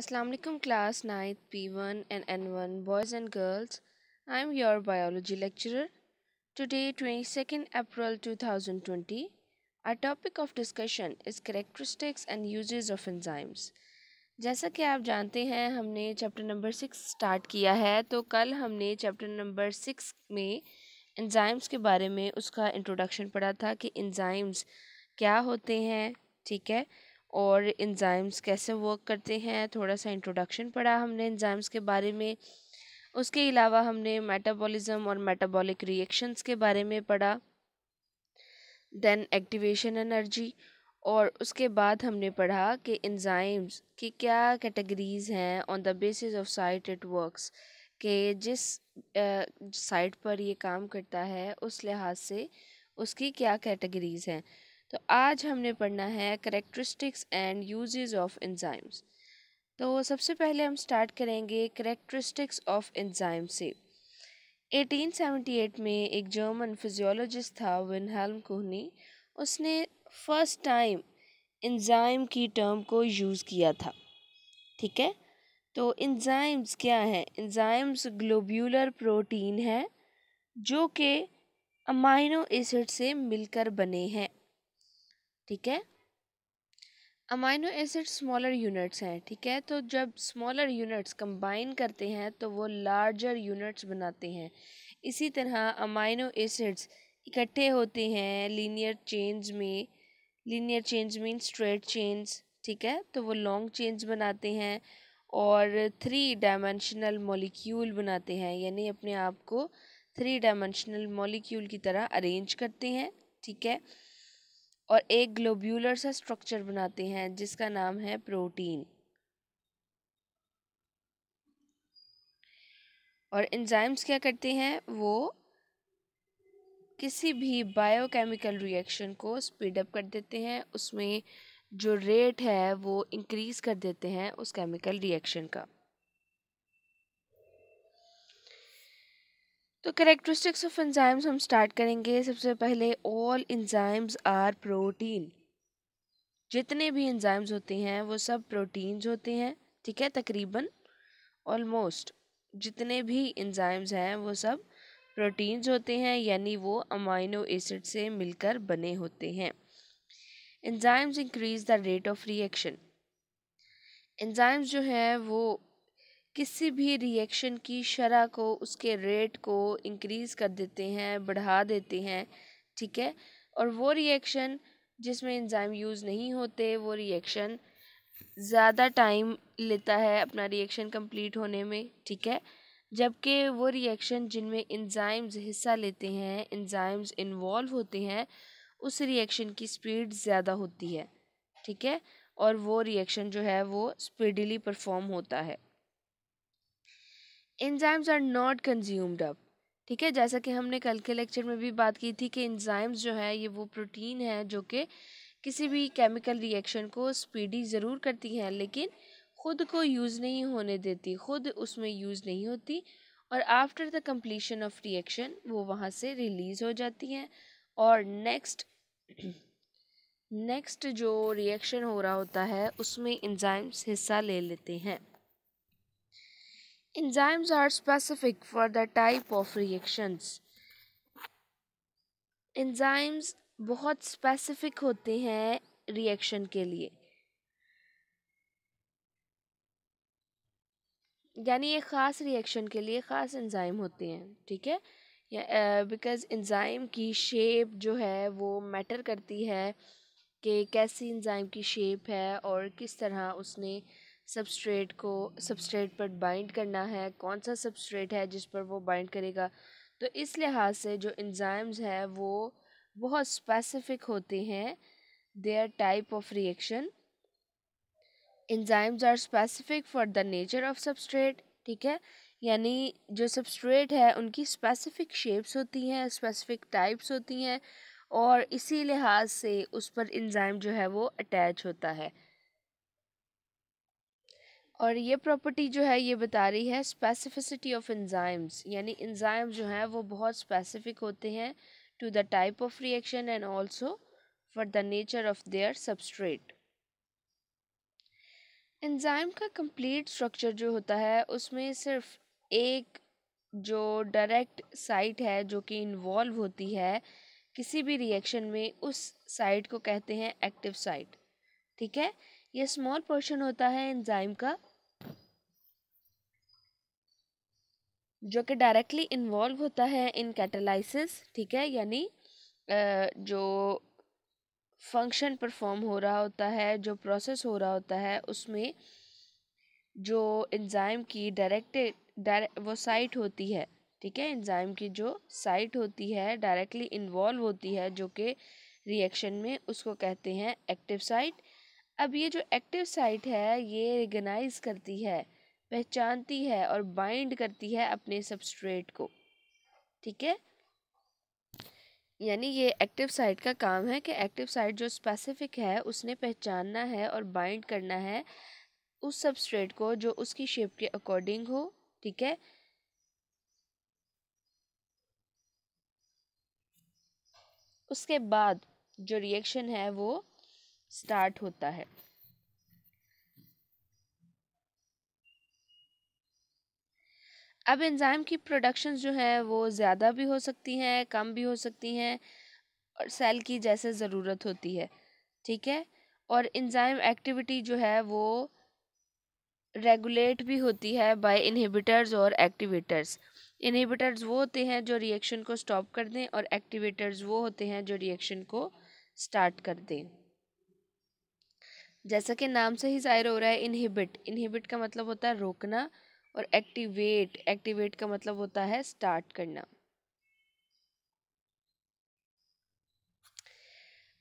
अस्सलाम वालेकुम class ninth P one and N one boys and girls I am your biology lecturer today twenty second April two thousand twenty our topic of discussion is characteristics and uses of enzymes जैसा कि आप जानते हैं हमने chapter number six start किया है तो कल हमने चैप्टर नंबर सिक्स में एंजाइम्स के बारे में उसका इंट्रोडक्शन पढ़ा था कि एंजाइम्स क्या होते हैं ठीक है और इंजाइम्स कैसे वर्क करते हैं थोड़ा सा इंट्रोडक्शन पढ़ा हमने इंजाइम्स के बारे में उसके अलावा हमने मेटाबॉलिज्म और मेटाबॉलिक रिएक्शंस के बारे में पढ़ा देन एक्टिवेशन एनर्जी और उसके बाद हमने पढ़ा कि इंजाइम्स की क्या कैटेगरीज़ हैं on the basis of site it works के जिस साइट पर ये काम करता है उस लिहाज से उसकी क्या कैटेगरीज़ हैं तो आज हमने पढ़ना है characteristics and uses of enzymes तो सबसे पहले हम स्टार्ट करेंगे करेक्टरिस्टिक्स ऑफ एंजाइम से 1878 में एक जर्मन फिजियोलॉजिस्ट था विनहेल्म कोहनी उसने फर्स्ट टाइम एंजाइम की टर्म को यूज़ किया था ठीक है तो एंजाइम्स क्या हैं एंजाइम्स ग्लोब्यूलर प्रोटीन है जो कि अमाइनो एसिड से मिलकर बने हैं ठीक है अमाइनो एसिड स्मॉलर यूनिट्स हैं ठीक है तो जब स्मॉलर यूनिट्स कंबाइन करते हैं तो वो लार्जर यूनिट्स बनाते हैं इसी तरह अमाइनो एसिड्स इकट्ठे होते हैं लीनियर चेंज में linear chain mean straight chain ठीक है तो वो लॉन्ग चेंज बनाते हैं और थ्री डायमेंशनल मॉलिक्यूल बनाते हैं यानी अपने आप को थ्री डायमेंशनल मॉलिक्यूल की तरह अरेंज करते हैं ठीक है और एक ग्लोब्यूलर सा स्ट्रक्चर बनाते हैं जिसका नाम है प्रोटीन और एंजाइम्स क्या करते हैं वो किसी भी बायोकेमिकल रिएक्शन को स्पीड अप कर देते हैं उसमें जो रेट है वो इंक्रीज़ कर देते हैं उस केमिकल रिएक्शन का तो करेक्टरिस्टिक्स ऑफ एंजाइम्स हम स्टार्ट करेंगे सबसे पहले ऑल एंजाइम्स आर प्रोटीन जितने भी एंजाइम्स होते हैं वो सब प्रोटीन्स होते हैं ठीक है तकरीबन ऑलमोस्ट जितने भी एंजाइम्स हैं वो सब प्रोटीन्स होते हैं यानी वो अमाइनो एसिड से मिलकर बने होते हैं enzymes increase the rate of reaction enzymes जो है वो किसी भी रिएक्शन की शरह को उसके रेट को इंक्रीज़ कर देते हैं बढ़ा देते हैं ठीक है और वो रिएक्शन जिसमें इंजाइम यूज़ नहीं होते वो रिएक्शन ज़्यादा टाइम लेता है अपना रिएक्शन कंप्लीट होने में ठीक है जबकि वो रिएक्शन जिनमें इंजाइम्स हिस्सा लेते हैं इंजाइम्स इन्वॉल्व होते हैं उस रिएक्शन की स्पीड ज़्यादा होती है ठीक है और वो रिएक्शन जो है वो स्पीडली परफॉर्म होता है enzymes are not consumed up ठीक है जैसा कि हमने कल के लेक्चर में भी बात की थी कि एंजाइम्स जो है ये वो प्रोटीन है जो कि किसी भी केमिकल रिएक्शन को स्पीडी ज़रूर करती हैं लेकिन ख़ुद को यूज़ नहीं होने देती ख़ुद उसमें यूज़ नहीं होती और after the completion of reaction वो वहाँ से रिलीज़ हो जाती हैं और नेक्स्ट नेक्स्ट जो रिएक्शन हो रहा होता है उसमें इंजाइम्स हिस्सा ले लेते हैं Enzymes are specific for the type of reactions. Enzymes बहुत स्पेसिफिक होते हैं रिएक्शन के लिए यानी ये ख़ास रिएक्शन के लिए ख़ास एंजाइम होते हैं ठीक है बिकॉज़ एंजाइम की शेप जो है वो मैटर करती है कि कैसी इंजाइम की शेप है और किस तरह उसने सबस्ट्रेट को सबस्ट्रेट पर बाइंड करना है कौन सा सबस्ट्रेट है जिस पर वो बाइंड करेगा तो इस लिहाज से जो इंजाइम्स है वो बहुत स्पेसिफिक होते हैं their type of reaction enzymes are specific for the nature of substrate ठीक है यानी जो सबस्ट्रेट है उनकी स्पेसिफिक शेप्स होती हैं स्पेसिफिक टाइप्स होती हैं और इसी लिहाज से उस पर इंजाइम जो है वो अटैच होता है और ये प्रॉपर्टी जो है ये बता रही है स्पेसिफिसिटी ऑफ एंजाइम्स यानी एंजाइम जो हैं वो बहुत स्पेसिफिक होते हैं to the type of reaction and also for the nature of their substrate enzyme का कंप्लीट स्ट्रक्चर जो होता है उसमें सिर्फ एक जो डायरेक्ट साइट है जो कि इन्वॉल्व होती है किसी भी रिएक्शन में उस साइट को कहते हैं एक्टिव साइट ठीक है ये स्मॉल पोर्शन होता है एंजाइम का जो कि डायरेक्टली इन्वॉल्व होता है इन कैटालाइसिस ठीक है यानी जो फंक्शन परफॉर्म हो रहा होता है जो प्रोसेस हो रहा होता है उसमें जो इंजाइम की डायरेक्ट डायरेक्ट वो साइट होती है ठीक है इंजाइम की जो साइट होती है डायरेक्टली इन्वॉल्व होती है जो कि रिएक्शन में उसको कहते हैं एक्टिव साइट अब ये जो एक्टिव साइट है ये रिगनाइज करती है पहचानती है और बाइंड करती है अपने सबस्ट्रेट को ठीक है यानी ये एक्टिव साइट का काम है कि एक्टिव साइट जो स्पेसिफिक है उसने पहचानना है और बाइंड करना है उस सबस्ट्रेट को जो उसकी शेप के अकॉर्डिंग हो ठीक है उसके बाद जो रिएक्शन है वो स्टार्ट होता है अब एंज़ाइम की प्रोडक्शन जो है वो ज़्यादा भी हो सकती हैं कम भी हो सकती हैं और सेल की जैसे ज़रूरत होती है ठीक है और इंजाइम एक्टिविटी जो है वो रेगुलेट भी होती है बाय इनहिबिटर्स और एक्टिवेटर्स इनहिबिटर्स वो होते हैं जो रिएक्शन को स्टॉप कर दें और एक्टिवेटर्स वो होते हैं जो रिएक्शन को स्टार्ट कर दें जैसा कि नाम से ही जाहिर हो रहा है इनहिबिट इनहिबिट का मतलब होता है रोकना और एक्टिवेट एक्टिवेट का मतलब होता है स्टार्ट करना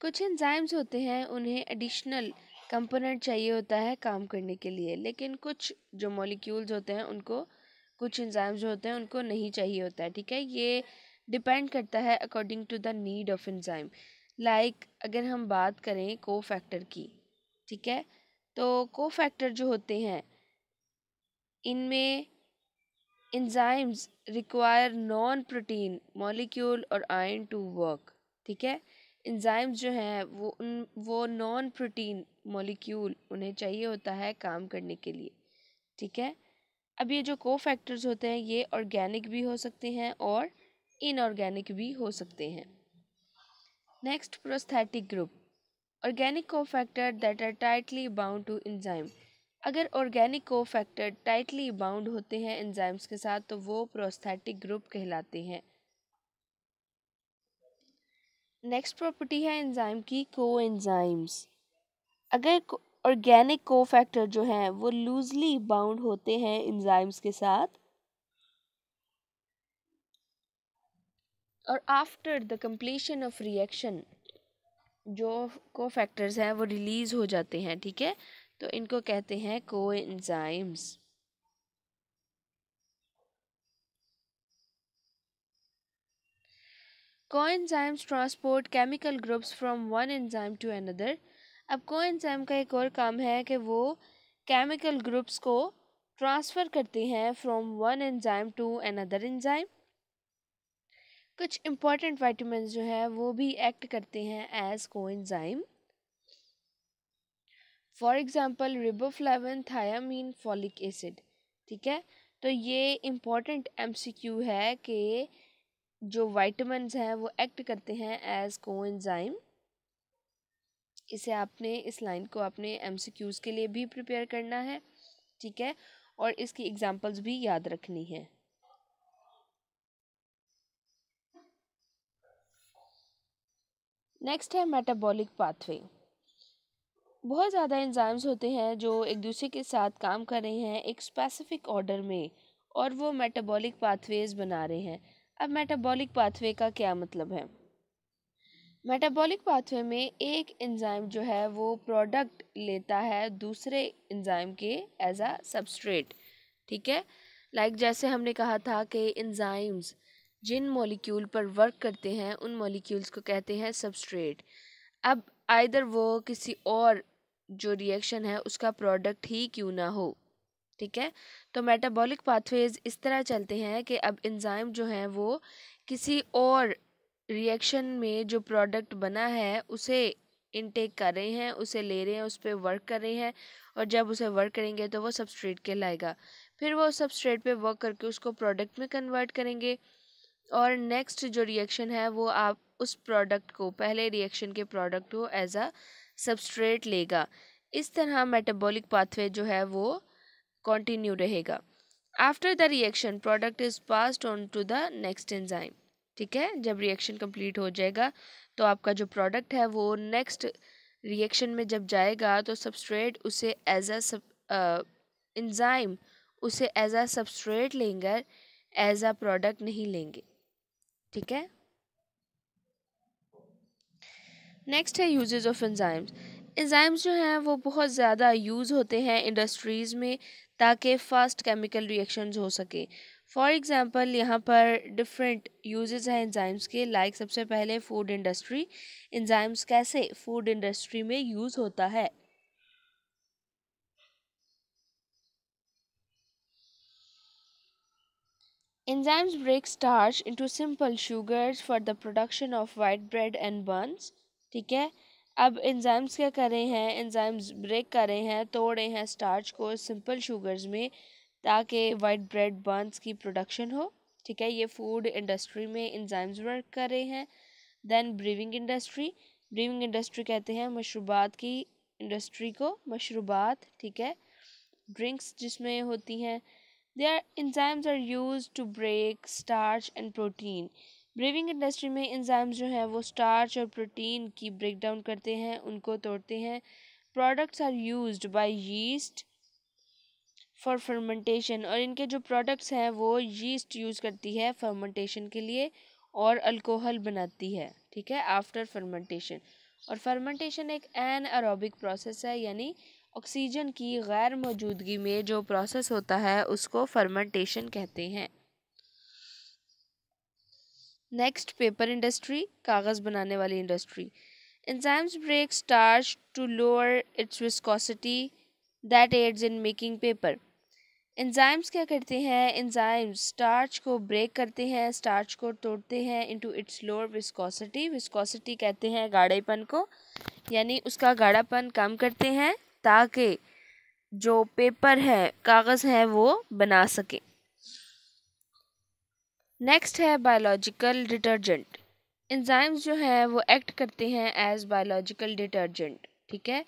कुछ एंजाइम्स होते हैं उन्हें एडिशनल कंपोनेंट चाहिए होता है काम करने के लिए लेकिन कुछ जो मॉलिक्यूल्स होते हैं उनको कुछ एंजाइम्स होते हैं उनको नहीं चाहिए होता है ठीक है ये डिपेंड करता है according to the need of enzyme like अगर हम बात करें को फैक्टर की ठीक है तो को फैक्टर जो होते हैं इनमें enzymes require non protein molecule और आयन टू वर्क ठीक है इंजाइम्स जो हैं वो उन वो नॉन प्रोटीन मॉलिक्यूल उन्हें चाहिए होता है काम करने के लिए ठीक है अब ये जो को फैक्टर्स होते हैं ये ऑर्गेनिक भी हो सकते हैं और इनऑर्गेनिक भी हो सकते हैं next prosthetic group organic cofactor that are tightly bound to enzyme अगर ऑर्गेनिक कोफैक्टर टाइटली बाउंड होते हैं एंजाइम्स के साथ तो वो प्रोस्थेटिक ग्रुप कहलाते हैं नेक्स्ट प्रॉपर्टी है एंजाइम की को एंजाइम्स अगर ऑर्गेनिक कोफैक्टर जो हैं वो लूजली बाउंड होते हैं एंजाइम्स के साथ और after the completion of reaction जो कोफैक्टर्स हैं वो रिलीज़ हो जाते हैं ठीक है तो इनको कहते हैं coenzymes coenzymes transport chemical groups from one enzyme to another अब कोएंजाइम का एक और काम है कि वो केमिकल ग्रुप्स को ट्रांसफ़र करते हैं from one enzyme to another enzyme कुछ इम्पॉर्टेंट वाइटामिन जो है वो भी एक्ट करते हैं as coenzyme for example riboflavin thiamine folic acid ठीक है तो ये इम्पॉर्टेंट क्यू है कि जो वाइटमिन हैं वो एक्ट करते हैं एज को एनजाइम इसे आपने इस लाइन को आपने क्यूज के लिए भी प्रिपेयर करना है ठीक है और इसकी एग्जांपल्स भी याद रखनी है नेक्स्ट है मेटाबॉलिक पाथवे बहुत ज़्यादा एंजाइम्स होते हैं जो एक दूसरे के साथ काम कर रहे हैं एक स्पेसिफिक ऑर्डर में और वो मेटाबॉलिक पाथवेज बना रहे हैं अब मेटाबॉलिक पाथवे का क्या मतलब है मेटाबॉलिक पाथवे में एक एंजाइम जो है वो प्रोडक्ट लेता है दूसरे एंजाइम के एज आ सबस्ट्रेट ठीक है लाइक like जैसे हमने कहा था कि एंजाइम्स जिन मॉलिक्यूल पर वर्क करते हैं उन मॉलिक्यूल्स को कहते हैं सबस्ट्रेट अब आइधर वो किसी और जो रिएक्शन है उसका प्रोडक्ट ही क्यों ना हो ठीक है तो मेटाबॉलिक पाथवेज इस तरह चलते हैं कि अब इंजाइम जो हैं वो किसी और रिएक्शन में जो प्रोडक्ट बना है उसे इनटेक कर रहे हैं उसे ले रहे हैं उस पर वर्क कर रहे हैं और जब उसे वर्क करेंगे तो वो सबस्ट्रेट के लाएगा फिर वो सबस्ट्रेट पे वर्क करके उसको प्रोडक्ट में कन्वर्ट करेंगे और नेक्स्ट जो रिएक्शन है वो आप उस प्रोडक्ट को पहले रिएक्शन के प्रोडक्ट को एज अ सबस्ट्रेट लेगा इस तरह मेटाबॉलिक पाथवे जो है वो कंटिन्यू रहेगा after the reaction product is passed on to the next enzyme ठीक है जब रिएक्शन कंप्लीट हो जाएगा तो आपका जो प्रोडक्ट है वो नेक्स्ट रिएक्शन में जब जाएगा तो सबस्ट्रेट उसे एज अ सब इंजाइम उसे एज अ सबस्ट्रेट लेंगे एज अ प्रोडक्ट नहीं लेंगे ठीक है नेक्स्ट है यूजेज ऑफ एंजाइम्स एंजाइम्स जो हैं वो बहुत ज़्यादा यूज़ होते हैं इंडस्ट्रीज़ में ताकि फ़ास्ट केमिकल रिएक्शंस हो सकें फॉर एग्ज़ाम्पल यहाँ पर डिफरेंट यूज़ हैं इंजाइम्स के लाइक like सबसे पहले फूड इंडस्ट्री इंजाइम्स कैसे फूड इंडस्ट्री में यूज़ होता है Enzymes break starch into simple sugars for the production of white bread and buns. ठीक है अब एंजाइम्स क्या करें हैं एंजाइम्स ब्रेक रहे हैं तोड़े हैं स्टार्च को सिंपल शुगर्स में ताकि वाइट ब्रेड बंस की प्रोडक्शन हो ठीक है ये फूड इंडस्ट्री में इंजाइम्स वर्क कर रहे हैं then brewing industry brewing industry कहते हैं मशरूबात की इंडस्ट्री को मशरूबात ठीक है ड्रिंक्स जिसमें होती हैं they are enzymes are use to break starch and protein brewing industry में इंजाम जो है वो स्टार्च और प्रोटीन की ब्रेक डाउन करते हैं उनको तोड़ते हैं products are use by yeast for fermentation और इनके जो प्रोडक्ट्स हैं वो यीस्ट यूज़ करती है फर्मेंटेशन के लिए और अल्कोहल बनाती है ठीक है आफ्टर फर्मेंटेशन और फर्मेंटेशन एक एन अरोबिक प्रोसेस है यानी ऑक्सीजन की गैर मौजूदगी में जो प्रोसेस होता है उसको फर्मेंटेशन कहते हैं नेक्स्ट पेपर इंडस्ट्री कागज़ बनाने वाली industry enzymes break starch to lower its viscosity that aids in making paper enzymes क्या करते हैं इंजाइम्स स्टार्च को ब्रेक करते हैं स्टार्च को तोड़ते हैं into its lower viscosity viscosity कहते हैं गाढ़ेपन को यानी उसका गाढ़ापन कम करते हैं ताकि जो पेपर है कागज़ है वो बना सकें नेक्स्ट है बायोलॉजिकल डिटर्जेंट इंजाइम्स जो हैं वो एक्ट करते हैं एज बायोलॉजिकल डिटर्जेंट ठीक है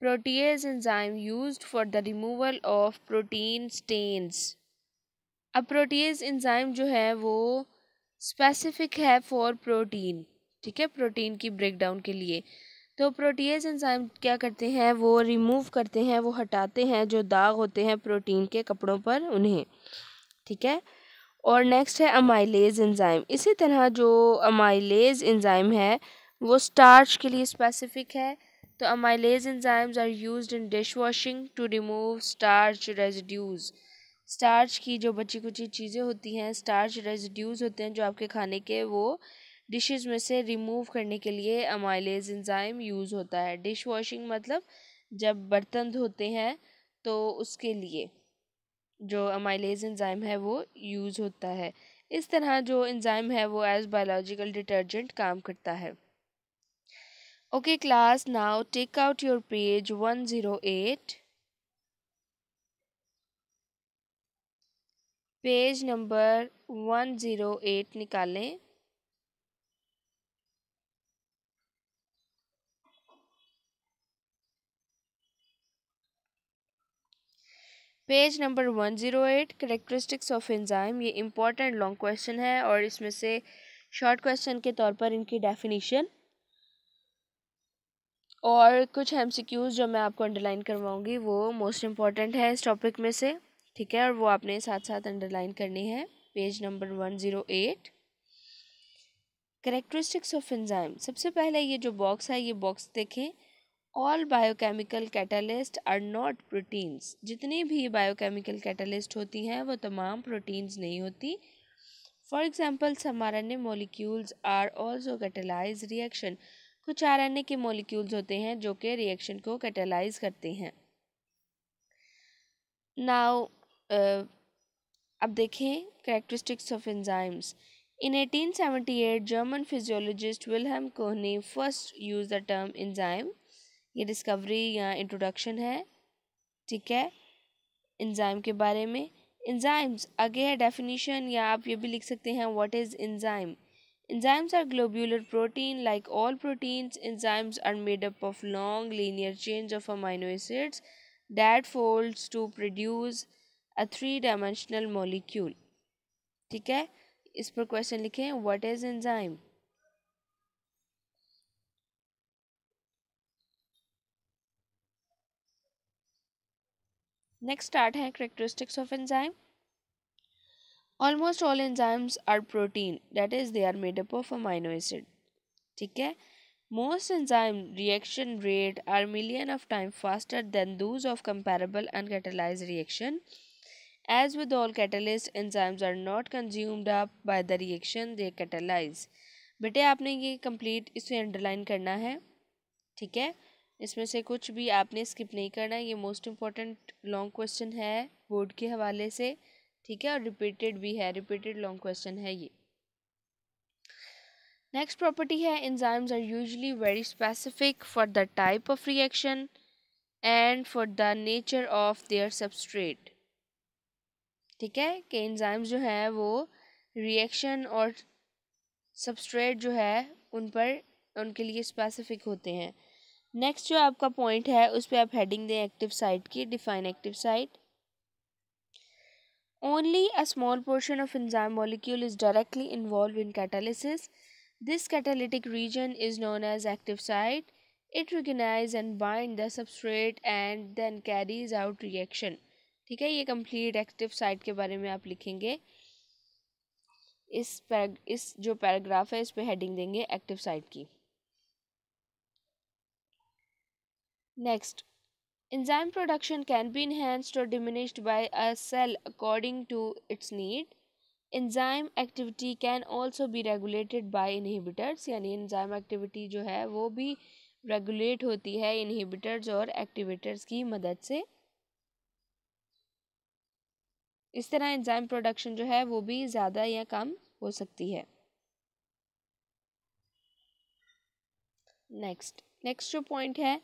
protease enzyme use for the removal of protein stains अब प्रोटीज इंजाइम जो है वो स्पेसिफिक है फॉर प्रोटीन ठीक है प्रोटीन की ब्रेकडाउन के लिए तो प्रोटीज इंजाइम क्या करते हैं वो रिमूव करते हैं वो हटाते हैं जो दाग होते हैं प्रोटीन के कपड़ों पर उन्हें ठीक है और नेक्स्ट है अमाइलेज एंजाइम इसी तरह जो अमाइलेज एंजाइम है वो स्टार्च के लिए स्पेसिफिक है तो amylase enzymes are used in dish washing to remove starch residues starch की जो बची कुची चीज़ें होती हैं स्टार्च रेजिड्यूज़ होते हैं जो आपके खाने के वो डिशेस में से रिमूव करने के लिए अमाइलेज एंजाइम यूज़ होता है डिश वॉशिंग मतलब जब बर्तन धोते हैं तो उसके लिए जो अमाइलेज इंजाइम है वो यूज़ होता है इस तरह जो इंजाइम है वो एज बायोलॉजिकल डिटर्जेंट काम करता है okay class now take out your page one zero eight page number one zero eight निकालें page number one zero eight characteristics of enzyme ये इम्पॉर्टेंट लॉन्ग क्वेश्चन है और इसमें से शॉर्ट क्वेश्चन के तौर पर इनकी डेफिनेशन और कुछ एम जो मैं आपको अंडरलाइन करवाऊँगी वो मोस्ट इम्पॉर्टेंट है इस टॉपिक में से ठीक है और वो आपने साथ साथ अंडरलाइन करनी है page number one zero eight characteristics of enzyme सबसे पहले ये जो बॉक्स है ये बॉक्स देखें all biochemical catalyst are not proteins जितनी भी बायोकेमिकल कैटलिस्ट होती हैं वो तमाम प्रोटीन्स नहीं होती for example some N A molecules are also catalyse reaction कुछ आर एन ए के मोलिक्यूल्स होते हैं जो कि रिएक्शन को कैटेलाइज करते हैं नाउ अब देखें characteristics of enzymes seventy eight German physiologist Wilhelm Kuhne first use the term enzyme ये डिस्कवरी या इंट्रोडक्शन है ठीक है इंजाइम के बारे में इंजाइम्स आगे है डेफिनेशन या आप ये भी लिख सकते हैं what is enzyme enzymes are globular protein like all proteins enzymes are made up of long linear chain of amino acids that folds to produce a three dimensional molecule ठीक है इस पर क्वेश्चन लिखें what is enzyme next start है characteristics of enzyme almost all enzymes are protein that is they are made up of amino acid ठीक है most enzyme reaction rate are million of time faster than those of comparable uncatalysed reaction as with all catalyst enzymes are not consumed up by the reaction they catalyse बेटे आपने ये complete इसे underline करना है ठीक है इसमें से कुछ भी आपने स्किप नहीं करना ये मोस्ट इम्पॉर्टेंट लॉन्ग क्वेश्चन है बोर्ड के हवाले से ठीक है और रिपीटेड भी है रिपीटेड लॉन्ग क्वेश्चन है ये नेक्स्ट प्रॉपर्टी है enzymes are usually very specific for the type of reaction and for the nature of their substrate ठीक है कि इंजाइम्स जो हैं वो रिएक्शन और सबस्ट्रेट जो है उन पर उनके लिए स्पेसिफिक होते हैं नेक्स्ट जो आपका पॉइंट है उस पर आप हेडिंग दें एक्टिव साइट की define active site only a small portion of enzyme molecule is directly involved in catalysis this catalytic region is known as active site it recognizes and binds the substrate and then carries out reaction ठीक है ये complete active site के बारे में आप लिखेंगे इस इस जो पैराग्राफ है इस पे हेडिंग देंगे एक्टिव साइट की Next, enzyme production can be enhanced or diminished by a cell according to its need. Enzyme activity can also be regulated by inhibitors यानी enzyme activity जो है वो भी regulate होती है inhibitors और activators की मदद से इस तरह एंजाइम प्रोडक्शन जो है वो भी ज़्यादा या कम हो सकती है नेक्स्ट नेक्स्ट जो पॉइंट है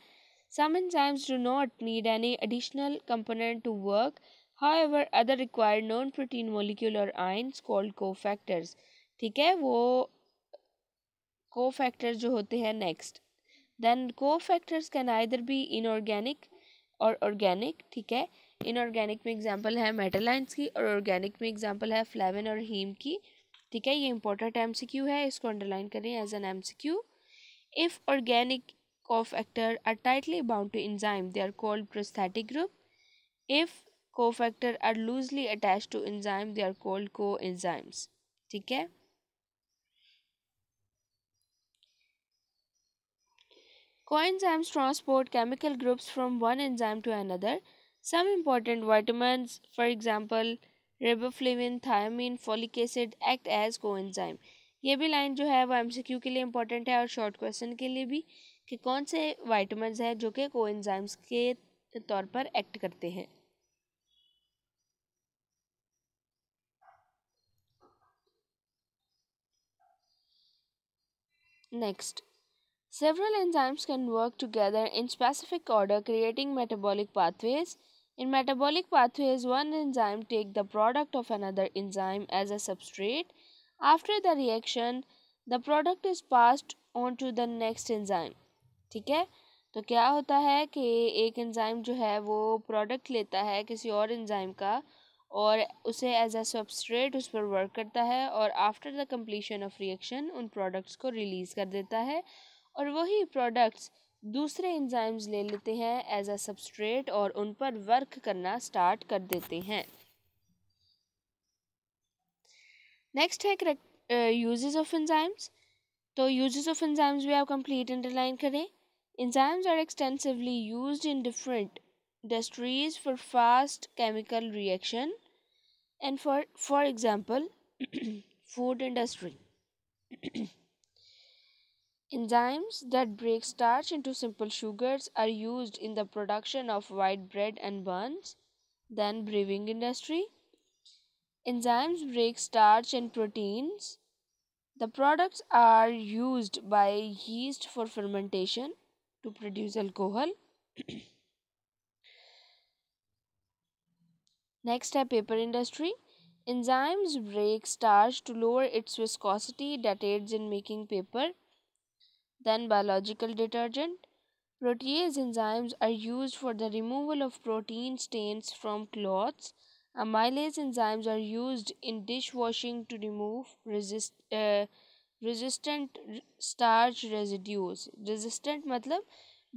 Some enzymes do not need any additional component to work. However, other require non-protein molecule or ions called cofactors. ठीक है वो cofactors जो होते हैं next. Then cofactors can either be inorganic or organic. ठीक है inorganic में example है metal ions की और organic में example है flavin और heme की ठीक है ये important MCQ है इसको underline करें as an MCQ. If organic cofactor are tightly bound to enzyme. They are called prosthetic group. If cofactor are loosely attached to enzyme, they are called coenzymes. ठीक है Coenzymes transport chemical groups from one enzyme to another. Some important vitamins, for example, riboflavin, thiamine, folic acid, act as coenzyme. ये भी line जो है वो MCQ के लिए important है और शॉर्ट क्वेश्चन के लिए भी कि कौन से वाइटमिनस हैं जो कि को एंजाइम्स के तौर पर एक्ट करते हैं next several enzymes can work together in specific order creating metabolic pathways in metabolic pathways one enzyme take the product of another enzyme as a substrate after the reaction the product is passed on to the next enzyme ठीक है तो क्या होता है कि एक enzyme जो है वो प्रोडक्ट लेता है किसी और एंज़ाइम का और उसे एज अ सबस्ट्रेट उस पर वर्क करता है और after the completion of reaction उन प्रोडक्ट्स को रिलीज़ कर देता है और वही प्रोडक्ट्स दूसरे एंजाइम्स ले लेते हैं एज अ सबस्ट्रेट और उन पर वर्क करना स्टार्ट कर देते हैं नेक्स्ट है यूजेस ऑफ एंजाइम्स तो यूजेस ऑफ एंजाइम्स भी आप कंप्लीट अंडरलाइन करें Enzymes are extensively used in different industries for fast chemical reaction and for for example food industry enzymes that break starch into simple sugars are used in the production of white bread and buns then brewing industry enzymes break starch and proteins the products are used by yeast for fermentation to produce alcohol. Next step, paper industry. Enzymes break starch to lower its viscosity that aids in making paper. Then biological detergent. Protease enzymes are used for the removal of protein stains from cloths. Amylase enzymes are used in dishwashing to remove resist, uh, resistant starch residues resistant मतलब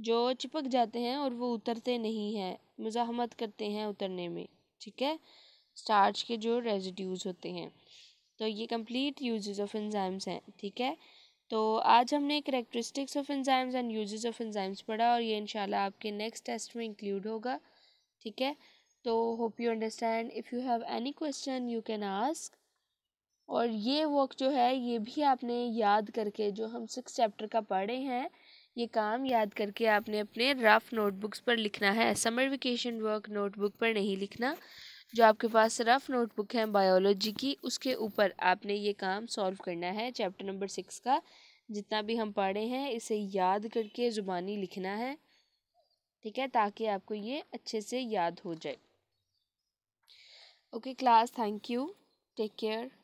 जो चिपक जाते हैं और वो उतरते नहीं हैं मज़ाहमत करते हैं उतरने में ठीक है स्टार्च के जो रेजिड्यूज़ होते हैं तो ये कंप्लीट यूजेस ऑफ एंजाइम्स हैं ठीक है तो आज हमने characteristics of enzymes and uses of enzymes पढ़ा और ये इंशाल्लाह आपके नेक्स्ट टेस्ट में इंक्लूड होगा ठीक है तो hope you understand if you have any question you can ask और ये वर्क जो है ये भी आपने याद करके जो हम सिक्स चैप्टर का पढ़े हैं ये काम याद करके आपने अपने रफ़ नोटबुक्स पर लिखना है समर वेकेशन वर्क नोटबुक पर नहीं लिखना जो आपके पास रफ़ नोटबुक है बायोलॉजी की उसके ऊपर आपने ये काम सॉल्व करना है चैप्टर नंबर सिक्स का जितना भी हम पढ़े हैं इसे याद करके ज़ुबानी लिखना है ठीक है ताकि आपको ये अच्छे से याद हो जाए okay class thank you take care